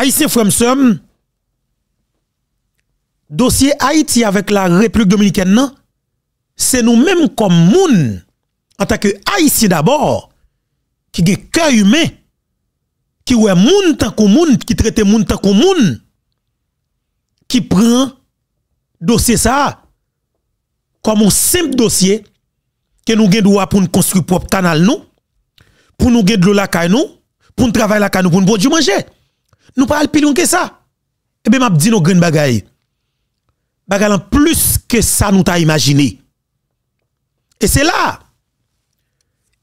Haïtien Somme, dossier Haïti avec la République dominicaine, c'est nous-mêmes comme moun, en tant que Haïtien d'abord, qui a cœur humain, qui ouais moun tant moun, qui traite moun tant moun, qui prend dossier ça comme un simple dossier que nous avons droit pour nous construire propre canal pour nous gagner de l'eau la caille pour nous travailler la caille pour nous produire manger. Nous parlons plus loin que ça. et eh bien, m'a dit nos grandes bagailles. plus que ça nous t'a imaginé. Et c'est là.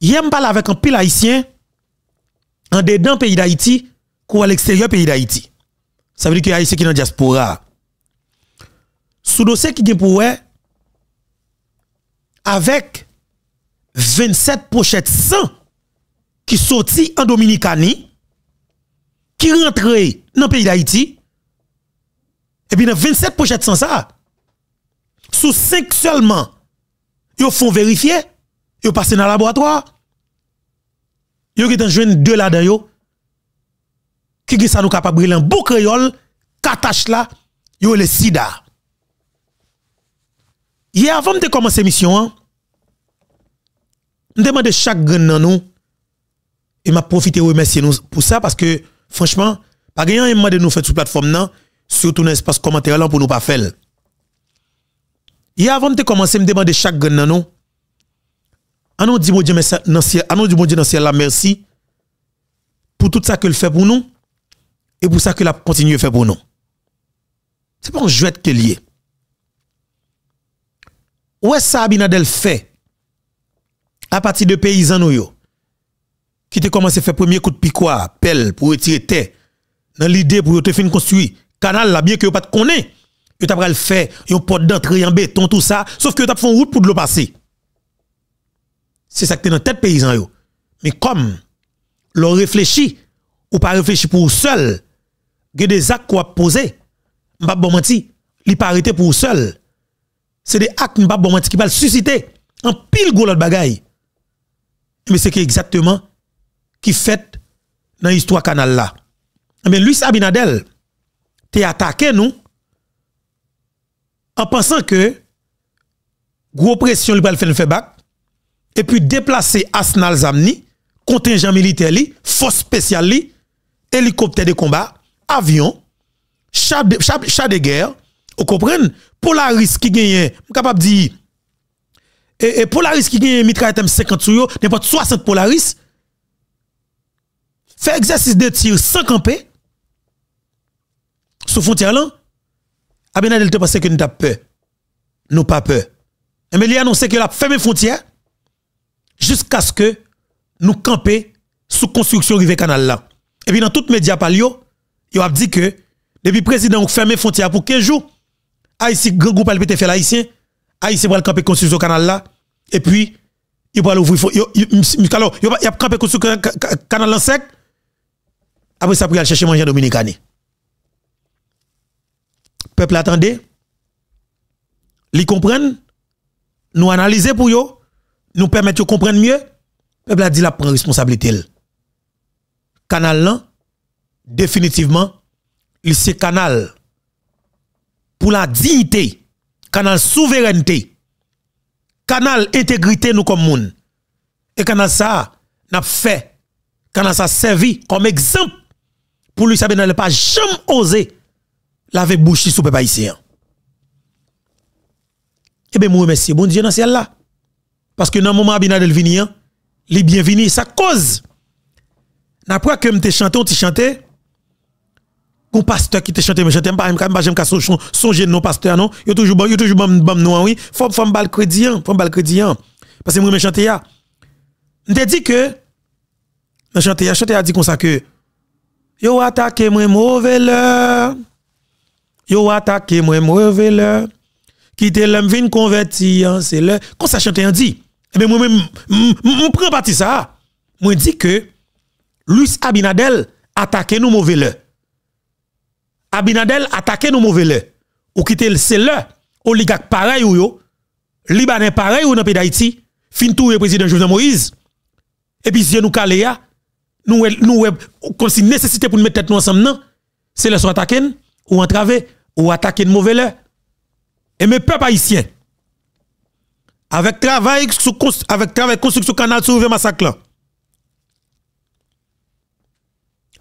Yem je parle avec un pile haïtien en dedans pays d'Haïti ou à l'extérieur pays d'Haïti. Ça veut dire que haïtiens qui dans diaspora. Sous dossier qui est pour avec 27 pochettes 100 qui sorti en Dominicanie qui rentre dans le pays d'Haïti, et puis dans 27 pochettes sans ça, sous 5 seulement, ils font vérifier, ils passent dans le laboratoire, ils ont jeune deux là-dedans, qui sont capables de briller un beau créole, katache là, ils le sida. Hier, avant de commencer mission hein, on demande chaque grand nous, et m'a profité remercier nous pour ça parce que Franchement, pas un moment de nous faire sur plateforme surtout dans l'espace commentaire là pour nous pas faire. Et avant de commencer me demander chaque gagne. nous. Anon bon Dieu merci, anon bon Dieu merci pour tout ça que le fait pour nous et pour ça que l'a continué faire pour nous. C'est pas un jouet que lié. Où est-ce que Abinadel fait à partir de paysans nous qui te commencé à faire premier coup de piqua, pelle pour retirer terre, dans l'idée pour te faire construire canal là, bien que pas de connaît, tu as le faire, une porte d'entrée en béton, tout ça, sauf que tu as fait une route pour de l'eau passer. C'est ça qui tu dans tête paysan. Yo. Mais comme l'on réfléchit, ou pas réfléchi pour seul, il y a des actes qu'on a posés, je ne pas bon mentir, il pas arrêté pour seul. C'est des actes, je pas bon menti qui va susciter un pile de bagaille. Mais c'est exactement qui fait dans l'histoire canal là. Mais Luis Abinadel t'es attaqué nous en pensant que gros pression le faire faire et puis déplacer Asnal Zamni, contingent militaire force spéciale hélicoptère de combat, avion, chat de, de guerre, vous comprenez Polaris qui gagne, capable de dire et, et Polaris qui gagne mitraillette M50 sur n'importe 60 Polaris fait exercice de tir sans camper, sous frontière là, Abinadel te pensait que nous avons peur. Nous pas peur. Et mais il a annoncé que la fermé frontière jusqu'à ce que nous camper sous construction rivière canal là. Et puis dans toutes les médias palio, il a dit que depuis le président a fermé frontière pour 15 jours, Haïti, grand groupe a fait l'Haïtien, Haïti va camper construction canal là, et puis il va l'ouvrir. Il a camper construction canal là sec, après ça, pour aller chercher manger dominicain, Peuple attendait. Ils comprennent. Nous analyser pour eux. Nous permettre de comprendre mieux. Peuple a dit la prend responsabilité. Canal définitivement, il se canal pour la dignité, canal souveraineté, canal intégrité nous comme monde. Et canal ça, n'a fait, canal ça servi comme exemple pour lui ça Abinadel pas jamais osé laver bouche sous peuple haïtien. Eh bien, moi remercie bon Dieu dans ciel là. Parce que dans le moment Abinadel vini, hein, il est bienvenu, ça cause. Après que m'te chanté, on te chanté. Un pasteur qui te chanté, me chanté, pas pas son songer non pasteur non, il toujours bon, il toujours bon bon non oui, faut faut bal crédit, hein. faut bal crédit. Hein. Parce que moi me chanté là. te dit que dans chanté, chanté a dit comme ça que Yo attaque moi mauvais l'heure. Yo attaque moi mauvais l'heure. Quitter l'homme vin convertir, c'est le. Quand ça chante dit, eh bien moi-même, on prend parti ça. Moi dit que Luis Abinadel attaque nous mauvais Abinadel attaque nous mauvais l'heure. Ou le, c'est le. Oligak pareil ou yo. Libanais pareil ou dans pays d'Haïti. Fin tout le président Jovenel Moïse. Et puis si nous calé nous, nous, comme si nécessité pour nous mettre tête ensemble, non. C'est le soit attaquer, ou entraver, ou attaquer de mauvais Et mes peuples haïtiens, avec travail, avec travail construction canal sur massacre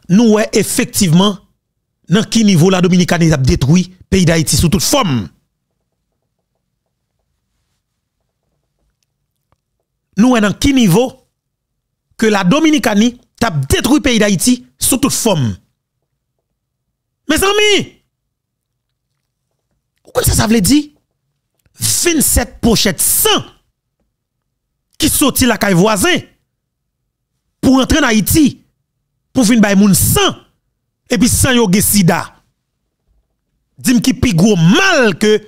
Nous nous, effectivement, dans qui niveau la Dominicaine a détruit le pays d'Haïti sous toute forme. Nous, dans qui niveau que la Dominicanie détruit le pays d'Haïti sous toute forme. Mes amis, pourquoi ça, ça veut dire 27 pochettes sans qui sortit la caille voisin pour entrer en Haïti pour venir bay moun 100 et puis sans yo sida. Dim qui pi gros mal que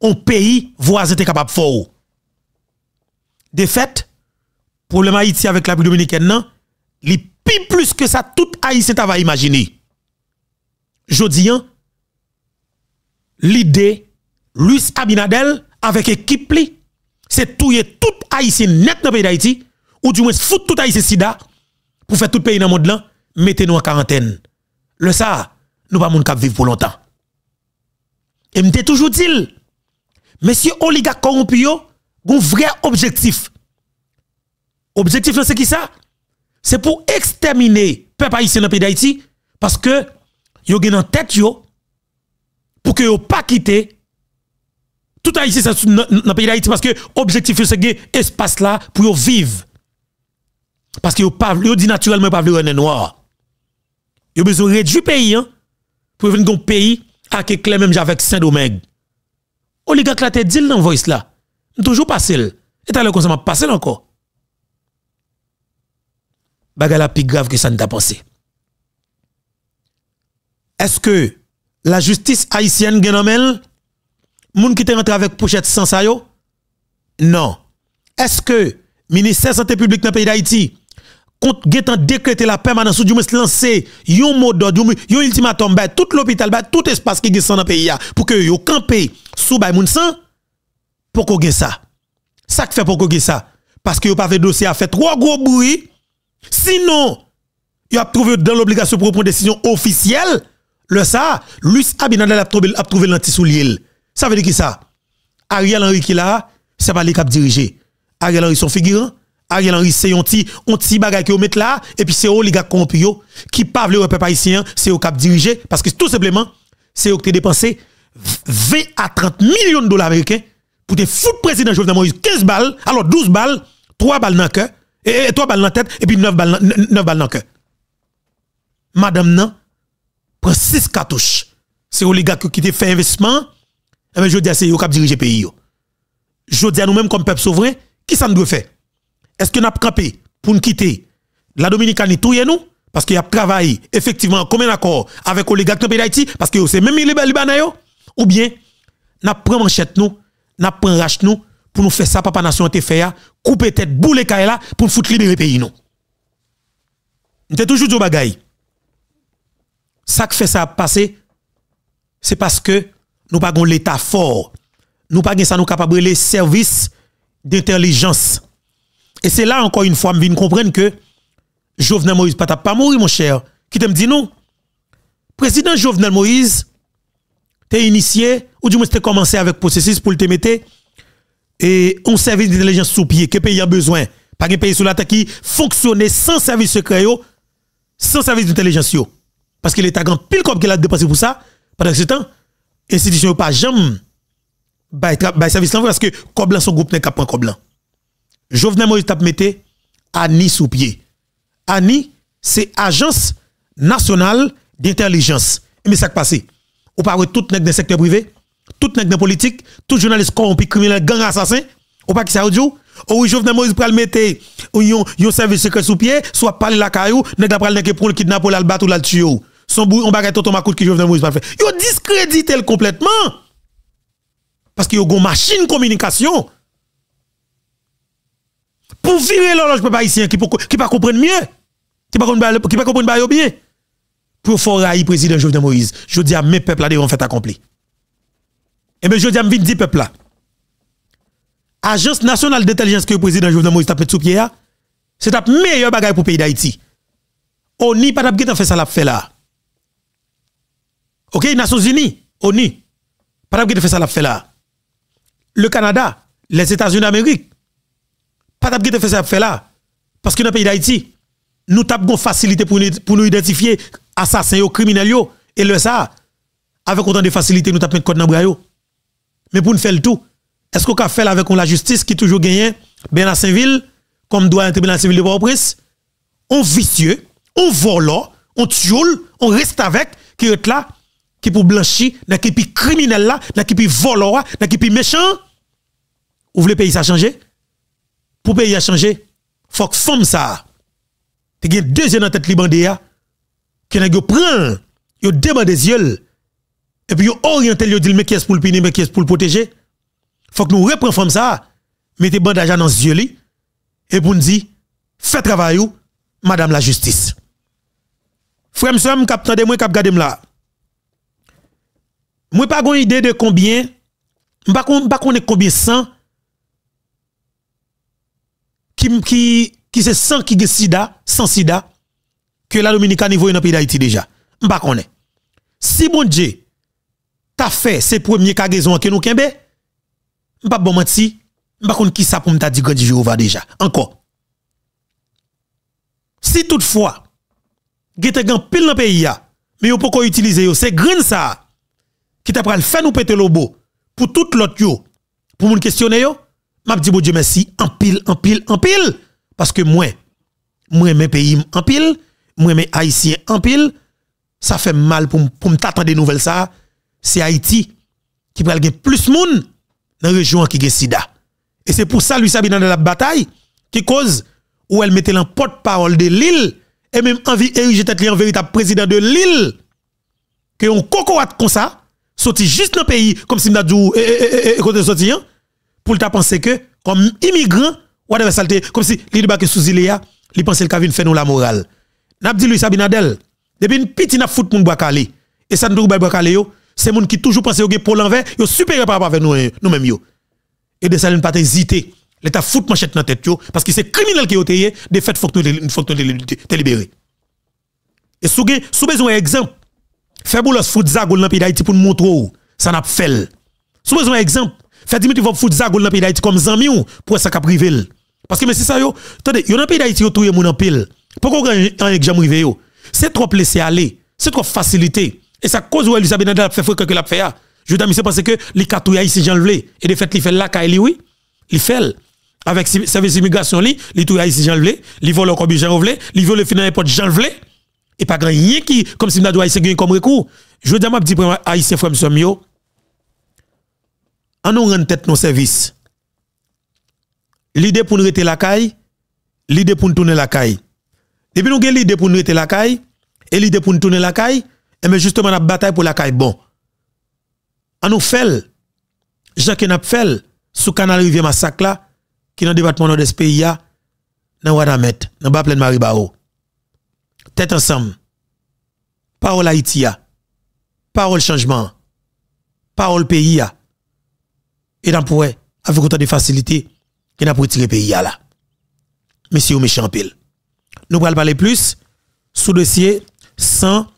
un pays voisin est capable de faire. De fait, problème Haïti avec la République dominicaine non li pi plus que ça tout haïtien va imaginer. Jodi hein, l'idée Luis Abinadel avec équipe li c'est touyer tout haïtien net dans pays d'Haïti ou du moins foutre tout haïtien sida pour faire tout pays dans le monde là, mettez-nous en quarantaine. Le ça, nous pas moun pas vivre pour longtemps. Et m'te toujours dit monsieur oligarque corrompu yo, un vrai objectif. Objectif c'est qui ça c'est pour exterminer peuple haïtien dans le pays d'Haïti parce que vous avez en tête pour que yo pas quitter tout Haïti dans pays d'Haïti parce que objectif c'est un espace là pour y vivre parce que vous pas dit naturellement pas vle noir ont besoin réduire le pays hein, pour venir un pays à clair même avec Saint-Domingue oligarque la te dit dans voice là toujours passé et alors qu'on s'en passe encore bagala plus grave que ça ne t'a pensé. Est-ce que la justice haïtienne genomel, moun qui te rentre avec pochette sans ça yo? Non. Est-ce que ministère santé publique dans le pays d'Haïti compte décrété la permanence ou du moins lancer yon mot d'ordre, ultimatum bah, tout l'hôpital, bah, tout espace qui est dans le pays ah, pour que yo camper sous bay moun sang pour qu'on ça. Ça qui fait pour qu'on ça parce que yo pas fait dossier a fait trois gros bruits Sinon, il a trouvé dans l'obligation pour prendre une décision officielle. Le ça, Luis Abinadel a trouvé, lanti Ça veut dire qui ça? Ariel Henry qui là, c'est pas les cap dirigé. Ariel Henry son figurant. Ariel Henry c'est un petit un petit bagage qui met là et puis c'est eux les gars qui qui parle au peuple haïtien, c'est au cap dirigé parce que tout simplement c'est eux qui dépensé 20 à 30 millions de dollars américains pour te foutre président Jovenel Moïse 15 balles, alors 12 balles, 3 balles dans le cœur et 3 balles dans la tête, et puis 9 balles, neuf dans le cœur. Madame, non, prend 6 cartouches. C'est les gars qui ont fait investissement, et eh ben, je dis à qui ont dirigé le pays. Je dis à nous-mêmes comme peuple souverain, qui ça nous doit faire Est-ce que nous avons pour nous quitter la Dominicanie, tout nous parce qu'il a travaillé effectivement comme un accord avec les gars ont pays d'Haïti, parce que c'est même les Libanais, ou bien, n'a pris manchette nous, n'a pris rache nous, pour nous faire ça, papa nation été fait, couper tête, boule là, pour nous foutre libérer pays, non. est toujours dit bagaille. Ça qui fait ça passer, c'est parce que nous pas l'état fort. Nous pas ça nous capable les services d'intelligence. Et c'est là encore une fois me viens comprendre que Jovenel Moïse n'a pas mourir mon cher. Qui te dit non Président Jovenel Moïse t'es initié ou du moins commencé avec processus pour te mettre et on service d'intelligence sous pied que pays a besoin pas un pays sous la qui fonctionne sans service secret sans service d'intelligence parce que l'état grand pile comme qu'il a dépensé pour ça pendant ce temps institution pas jamais by service parce que coblan son groupe n'est qu'à point coblan Jovenel Moïse t'a mettre Annie sous pied Annie c'est agence nationale d'intelligence mais ça qui passé ou pas tout nèg dans secteur privé tout nèg dans politique, tout journaliste corrompu, criminel, gang assassin, ou pas qui ça audio, ou Jovenel Moïse pral mettre yon yon service secret sous pied, soit parler la caillou, nèg la pral nèg pour le kidnapper, la battre ou la tuer. Son bruit on bagarre tonton qui Moïse pas fait. discrédite discrédité complètement. Parce que yon une machine communication. Pour virer l'horloge peuple haïtien qui qui pas comprendre mieux. Qui pas comprendre pas bien. Pour yon, président Jovenel Moïse. Je dis à mes peuples là fait accompli. Et eh bien, je dis à 20 dit peuple là. Agence nationale d'intelligence que le président Jovenel Moïse tape sous pied c'est la meilleure bagaille pour le pays d'Haïti. ONI pas d'abgé fait ça l'a fait là. OK, Nations Unies, ONI pas d'abgé fait ça l'a fait là. Le Canada, les États-Unis d'Amérique pas d'abgé fait ça l'a fait là parce que dans le pays d'Haïti, nous tapons facilité pour nous, pour nous identifier assassins, criminels, et le ça, avec autant de facilité, nous tapons code dans le mais pour ne faire le tout, est-ce qu'on peut fait avec la justice qui toujours gagne à Saint-Ville, comme doit un tribunal civil de Port-au-Prince On vicieux, on vole, on tue, on reste avec, qui est là, qui pour blanchir, qui est criminel là, qui est volant, qui est méchant. Vous voulez pays ça changer Pour pays a changer, faut que femme ça. Tu as deux yeux dans la tête libanais, qui prend, ils demande des yeux et puis yo orienté yo dit mais qui est pour le pini, mais qui est pour le protéger faut que nous reprenions comme ça mettez bandage dans les yeux et pour nous dire faites travail madame la justice frère monsieur cap tande moi cap gardé là moi pas gon idée de combien pas pa connais combien sans qui qui qui c'est 100 qui sida sans sida que la Dominicaine voit dans pays d'Haïti déjà. M'pa konn Si bon Dieu ta fait ces premiers cargaisons que nous kembe pas bon menti pas contre qui ça pour me dit grand Jéhovah déjà encore si toutefois gete gan pile dans pays a mais yo poko utiliser yo c'est grand ça qui t'a pral faire nous péter lobo pour tout l'autre yo pour me questionner yo m'a dit bon Dieu merci en pile en pile en pile parce que moi moi mes pays en pile moi mes haïtiens en pile ça fait mal pour m'attendre me t'attendre des nouvelles ça c'est Haïti qui prend plus de monde dans la région qui est sida. Et c'est pour ça, lui, ça dans la bataille, qui cause où elle mettait porte parole de l'île, et même envie d'ériger tête en véritable président de l'île, que on cocoate comme ça, sorti juste dans le pays, comme si nous dit, et, pour le penser que, comme immigrant, ou à saleté, comme si l'île baque sous Iléa, il pensait le Kavin fait nous la morale. N'a dit lui Sabinadel, depuis une petite n'a fout moun Bakale, et ça nous dit Bakale yo, c'est monde qui toujours au que pour l'envers, yo supérieur par rapport avec nous eh, nous mêmes yo. Et de ça ne pas hésiter. L'état fout manchette dans tête yo parce que c'est criminel qui été de fait faut que nous faut que nous libérer. Et sous sous besoin exemple. Fais bolos foot zagoul dans pays d'Haïti pour nous montrer ça n'a pas fait. Sous besoin exemple. Fais dimitri va foot zagoul dans pays d'Haïti comme zami ou pour ça qu'a privé. Parce que mais c'est ça yo. Attendez, a dans pays d'Haïti yo touyer mon en pile. Pourquoi gagne que rivé yo C'est trop laisser aller. C'est trop facilité. Et ça cause où ça Benadel a fait fréquent que l'a fait. Ah. Je dire, c'est parce que les katouya ici, j'en Et de fait, il fait là, il oui, il fait. Avec service immigration, li, li tout ici, j'en Ils li vole comme j'en volent li vole finir n'importe j'en vle. Et pas grand rien qui, comme si on haïtien gagne comme recours. Je dis, m'a dit, haïtien, frère, m'som Mio. On nous rend tête nos services. L'idée pour nous rester la caille, l'idée pour nous tourner la caille. Depuis nous avons l'idée pour nous rester la caille, et l'idée pour nous tourner la caille, et eh, mais justement, la bataille pour la caille bon. On nous fait, Jean Kenap fait, sous canal rivière massacre là, qui dans le département de ce pays, dans Wadamet, dans bas plein de Maribao. Tête ensemble. Parole Haïti, parole changement, parole pays. Et dans pour avec autant de facilité, qui n'a pas retiré le pays là. Monsieur méchant pile. Nous allons parler plus sous dossier 100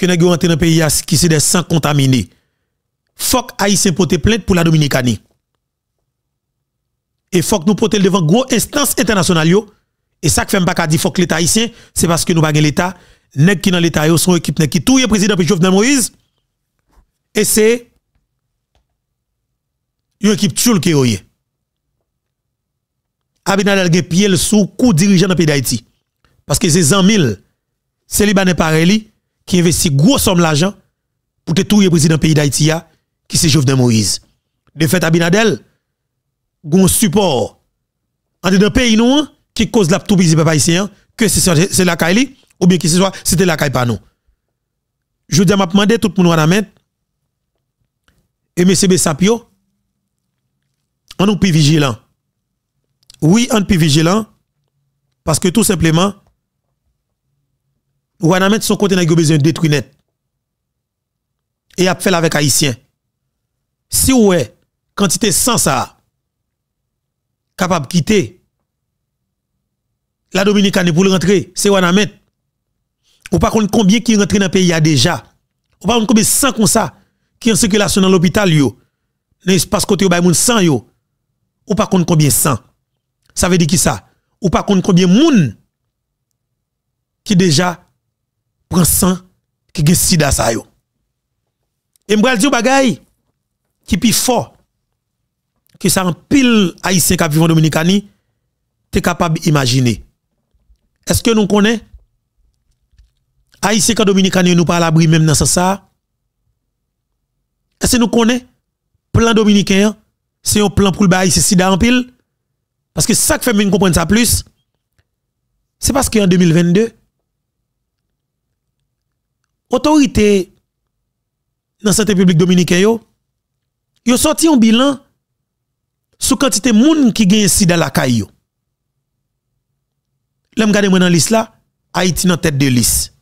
que nous avons dans pays qui c'est des sangs contaminés. Faut que Haïtien porte plainte pour la Dominicanie. Et faut nous portons devant gros instances internationales. Et ça que fait pas dire faut l'État haïtien, c'est parce que nous pas l'État. Nous qui dans l'État yo son équipe qui touye président Jovenel Moïse. Et c'est une équipe tchoul qui est. Abinadel gen pied sous coup dirigeant de pays d'Haïti. Parce que c'est 100 000. C'est Libanais pareil qui investit gros somme l'argent pour te le président pays d'Haïti qui c'est Jovenel Moïse. De fait Abinadel gon support entre dans pays hein, qui cause la tout peuple haïtien que c'est la Kaili ou bien que ce soit c'était la Kaili pas nous. Je dis m'a tout le monde à mettre et M. Sapio on est plus vigilant. Oui, on est plus vigilant parce que tout simplement ou son côté n'a besoin de détruire net. Et a fait avec haïtien. Si ouais, quantité sans ça capable de quitter la Dominicane pour rentrer, c'est Wanamet. Ou pas contre combien qui rentre dans le pays a déjà. Ou pas contre combien sans comme ça qui en circulation dans l'hôpital yo. Dans l'espace côté bay moun sans yo. Ou pas contre combien sans. Ça veut dire qui ça Ou pas contre combien moun qui déjà prend sang qui gen sida ça yo. Et m'bral di bagay qui pi fort que ça en pile haïtien qui vivant en Dominicani t'es capable d'imaginer... Est-ce que nous connaissons haïtien qui Dominicani nous parle à l'abri même dans ça ça? Est-ce que nous connaissons plan dominicain c'est un plan pour le c'est sida en pile parce que ça que fait nous comprendre ça plus c'est parce qu'en 2022 autorité dans santé publique dominicaine yo yo sorti un bilan Sous quantité moun qui gagne dans la caille L'homme gade moi dans liste là Haïti dans tête de liste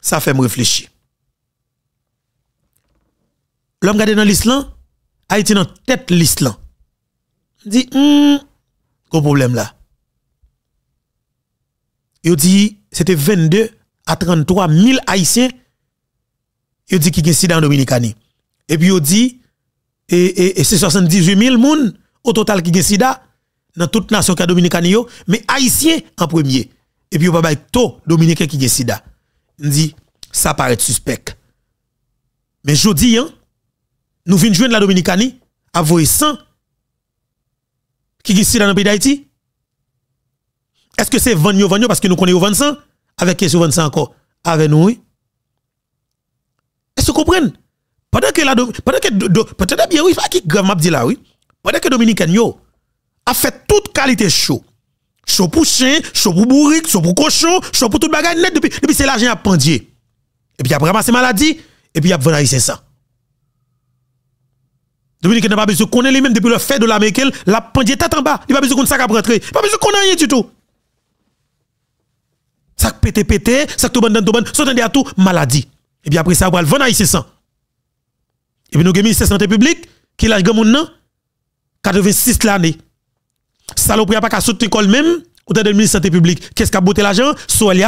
ça fait me réfléchir l'homme gade dans liste là Haïti dans tête liste là dit hmm problème là il dit c'était 22 à 33 000 Haïtiens, il dit a un sida en Dominicanie. Et puis il dit, et, et, c'est 78 000 personnes au total qui ont sida dans toute nation qui est Dominicanie, mais Haïtiens en premier. Et puis ils pas tout dominicain qui ont sida. On dit, ça paraît suspect. Mais je dis, hein, nous venons joindre la Dominicanie, à 100 qui ont sida dans pays d'Haïti. Est-ce que c'est 20 parce que nous connaissons 000 avec qui souvent ça encore avec nous. Est-ce que vous comprenez Pendant que la pendant que peut bien oui, pas qui grave m'a dit là oui. Pendant que dominicain yo a fait toute qualité chaud. Chaud pour chien, chaud pour bourrique, chaud pour cochon, chaud pour tout bagage net depuis depuis c'est l'argent à pendier. Et puis après ces maladies, et puis il a vendu ça. Dominique n'a pas besoin de connaître lui-même depuis le fait de l'Amérique, la pendier tête en bas. Il n'a pas besoin de ça qu'à rentrer. Il n'a pas besoin de connaître rien du tout ça pété pété, ça tout bon tout bon, ça à tout maladie. Et puis après ça, on va le vendre à Et puis nous avons ministère santé publique qui l'a mon nan 86 l'année. n'y a pas qu'à sauter l'école même ou dans le la santé publique. Qu'est-ce qu'a boté l'argent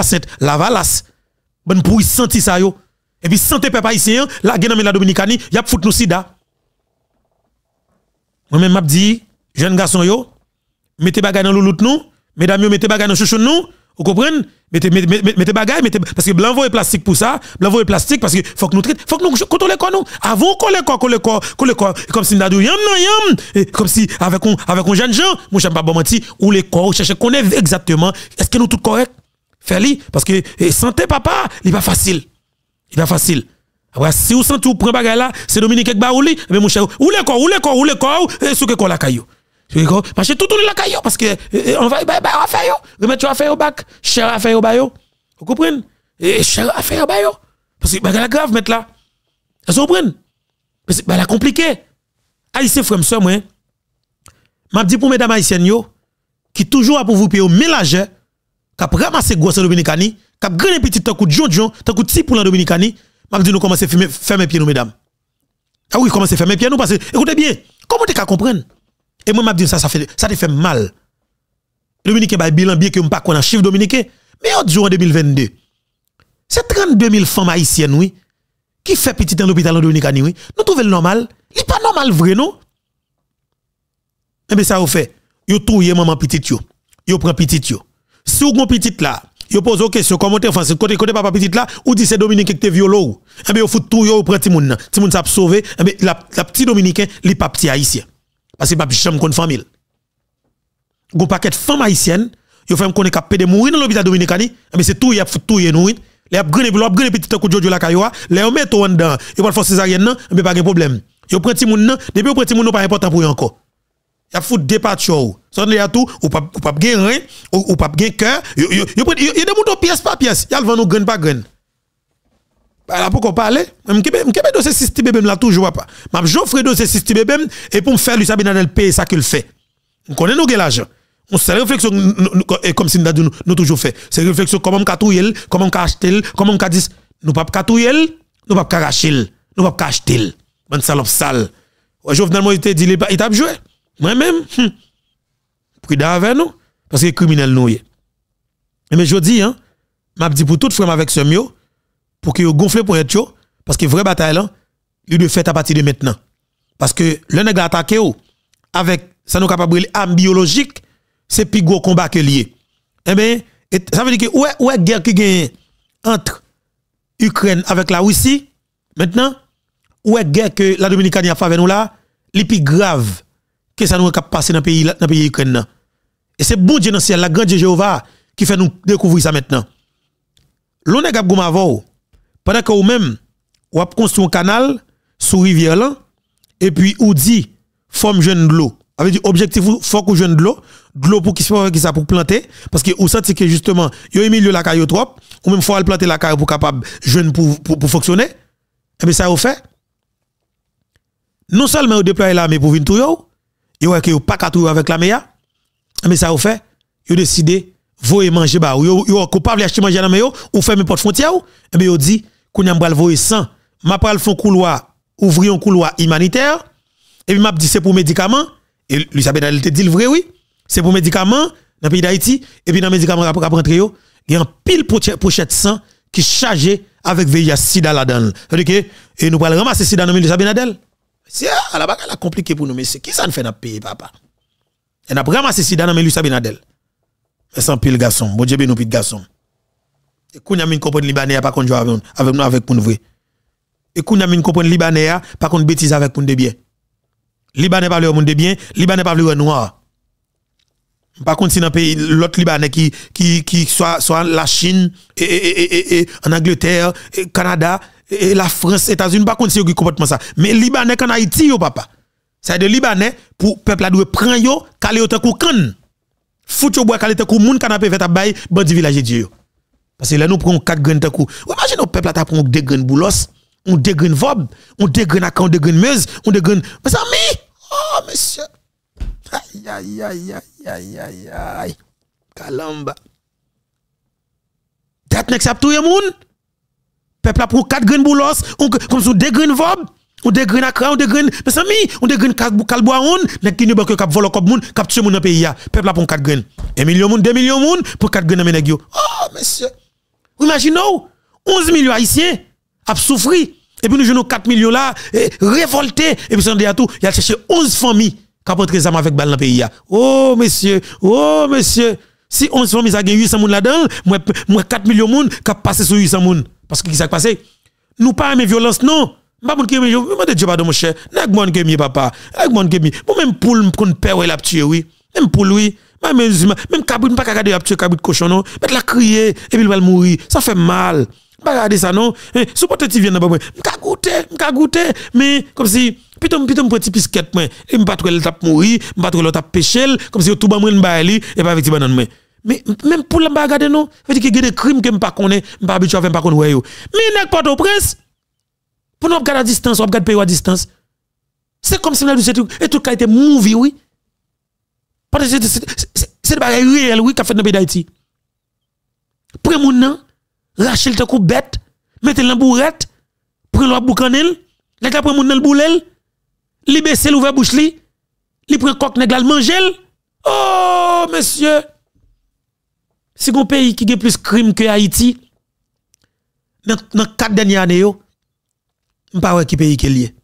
cette la valasse. Bonne pour sentir ça yo. Et puis santé peuple haïtien, la gagne la il y a foutre nous sida. Moi même m'a dit jeune garçon yo, mettez bagay dans louloute nous, mesdames mettez bagay dans chouchou nous. Vous comprenez Mettez, mettez, parce que blanc est plastique pour ça, blanc est plastique parce que faut que nous traitons, faut que nous corps nous. Avant qu'on corps, les corps, comme si nous yam, comme si avec un, avec un jeune gens, mon cher pas ou les corps, chercher qu'on est exactement, est-ce que nous tout correct? fais parce que santé papa, il pas facile. Il pas facile. Après, si vous sentez ou prenez bagaille là, c'est Dominique là, mais mon cher, ou les corps, ou les corps, ou les corps, et ce que caillou vais bah, tout le la parce que bah, bah, on va faire yo. Remettre affaire au bac, cher affaire au bayo. Vous comprenez Et cher affaire au bayo parce que c'est la grave mettre là. Vous comprenez Parce que c'est compliqué. Aïsse, frère sœur moi. Hein. M'a dit pour mesdames haïtiennes yo qui toujours a pour vous payer au mélanger hein, ramassé gros grosse dominicani, cap un petit temps de jonjon, tant coup de petit poulet dominicani, m'a dit nous commencer à fermer pied nous mesdames. Ah oui, à fermer pieds, nous parce que écoutez bien, comment tu qu'à comprendre et moi, je dis ça, ça, fait, ça te fait mal. Dominique bah, bilan bien que je ne pas un chiffre dominicain. Mais aujourd'hui, en 2022, c'est 32 000 femmes haïtiennes, oui, qui fait petit dans l'hôpital en Dominique. oui. Nous trouvons le normal. Il n'est pas normal, vrai, non? Eh bien, ça, vous fait. Vous trouvez maman petit. yo. Vous prenez petite, yo. Si vous avez petite là, vous posez une question, commentaire français, côté côté papa petite là, ou dit c'est Dominique qui est violé. Eh bien, vous faites tout, vous prenez s'est sauvé. Eh bien, la, la petit Dominicain, il n'est pas petit haïtien. Parce que pas jamais qu'on famille. Gon paquet femmes haïtiennes, yo fait me connaître capé de mourir dans l'hôpital Dominicani, mais eh ben, c'est tout y a tout y nous. Les a grene grene petit coup Jojo la kayoa, les on met en dedans, yo pas force césarienne non, mais eh ben, pas de problème. Yo prend ti moun nan, depuis yo prend ti moun pas important pour encore. Y a fout départ Son y a tout ou pas ou pas gen hein? ou pas gen cœur, yo yo yo des moutons pièce par pièce, y a nous alors bah, pour qu'on parle dossier 6 bébé là toujours pas m'a dossier sisti bébé et pour me faire lui ça payer ça qu'il fait on connaît nous l'argent on se réflexion comme si nous toujours fait c'est réflexion comment on comment on acheter comment on dit nous pas nous pas caracher nous pas acheter bonne salope sale il Moïse dit il t'a joué moi-même hum. prudent avec nous parce que criminel nous mais je dis hein m'a pour toute frime avec ce mieux pour que gonflez pour être chaud parce que vraie bataille là il de fait à partir de maintenant parce que le nèg attaqué avec ça nous capable arme biologique c'est plus gros combat que lié eh ben ça veut dire que ouais ouais guerre qui gagne entre Ukraine avec la Russie maintenant ouais guerre que la Dominicaine a fait avec nous là c'est plus grave que ça nous a passé dans le pays, dans pays Ukraine. Et c'est bon Dieu dans le ciel, la grande Jéhovah, qui fait nous découvrir ça maintenant. L'on est gap goumavo, pendant que vous-même, vous avez construit un canal sous rivière là, et puis vous dit, forme jeune de l'eau. Avec dit, objectif, faut que jeune de l'eau, de l'eau pour qui ça pour planter, parce que vous sentez que justement, vous avez mis la caille trop, ou même faut planter la caille pour capable jeune pour, pour, pour fonctionner. Et bien ça vous fait. Non seulement vous déployez l'armée pour venir tout, vous avez pas qu'à tout avec l'armée, mais ça vous fait, vous décidez vous manger vous bah, ou coupable d'acheter manger dans ou fermez porte frontière et bien vous dites, qu'on a bral voyer 100, m'a pral font couloir, ouvri un couloir humanitaire et puis m'a dit c'est pour médicaments et Elisabeth elle te dit le vrai oui, c'est pour médicaments dans le pays d'Haïti et puis dans médicaments après rentrer yo, il y a un pile pochette sang qui chargé avec VIH sida là-dedans. à que et nous pral ramasser sida dans Elisabeth Nadel. C'est à la bagarre compliqué pour nous mais c'est qui ça ne fait dans pays papa. Elle a ramassé sida dans Elisabeth Nadel. Mais sans pile garçon, bon Dieu nous pile garçon. Et qu'on a mis comprendre libanais pas contre, avec nous avec nous avec pour vrai. Et qu'on a mis comprendre libanais pas contre, bêtise avec nous de bien. Libanais pas au monde de bien, libanais pas au noir. Par contre, si dans pays, l'autre Libanais qui, qui, qui soit, soit la Chine, et, et, et, et e, en Angleterre, et Canada, et e, la France, États-Unis, par contre, c'est qui comportement ça. Mais Libanais qu'en Haïti, yo, papa. C'est de Libanais, pour peuple à doit prendre yo, calé autant qu'on foutre au bois calé autant qu'on moun canapé fait à bail, bon Dieu. Parce que là, nous prenons 4 graines de coup. Imaginez, le peuple a pris 2 graines de on 2 graines vob, on 2 graines de on 2 graines meuse, on 2 graines. Mes amis! Oh, monsieur! Aïe, aïe, aïe, aïe, aïe, aïe, aïe. Calamba. Tête n'accepte tout le monde. Peuple a pris 4 graines boulot, comme si 2 graines vob. On de à 2 on de. mes amis, on graines de on, n'est qui ne peut que cap voler comme moun, cap tuer moun dans pays Peuple a pris 4 graines. 1 million moun, 2 millions moun, pour 4 graines à Oh, monsieur. Vous imaginez 11 millions haïtiens a souffri. Et puis nous jouons 4 millions là, révoltés. Et puis c'est à tout, il a cherché 11 familles qui ont rentré avec balle dans le pays. Oh, monsieur, oh, monsieur. Si 11 familles a gagné 800 personnes là-dedans, moi 4 millions de personnes qui ont passé sur 800 personnes. Parce que qu'est-ce qui s'est passé? Nous pas de violence, non. Mba moun qui yo, mwen de pardon mon cher chè, que moun papa, n'a pas kemi, mwen même pour l mkoun père la a tué oui même même même cabrit, pas regarder à tuer cabrit cochon, non. Mais la crier, et puis il va mourir. Ça fait mal. Pas regarder ça, non. Eh, si vous tu viens dans moi, m'ka goûter, m'ka goûter. Mais comme si, pitom, pitom, petit pisquette, moi. Et m'pas trouver le tap mourir, m'pas trouver le tap péché, comme si tout bas moi, m'ba et pas avec banane, moi. Mais même pour l'en regarder, non. dire que y a des crimes que m'pas connais, m'pas habitué à faire, pas connais, ouais. Mais n'est pas au prince. Pour nous regarder à distance, on regarde pays à distance. C'est comme si on a dit ce truc. Et tout qui monde était movie oui. Parce que c'est le bagages réel, oui, qu'a fait dans le pays d'Haïti. Prenez mon nom, rachez le coup bête, mettez le bourrette, prenez le boucanel, les gars mon nom le boulel, li baisse l'ouvre bouche li, li prend coq négal la manger. Oh, monsieur! Si un pays qui a plus de crimes que Haïti, dans les quatre dernières années, je ne sais pas qui pays qui est lié.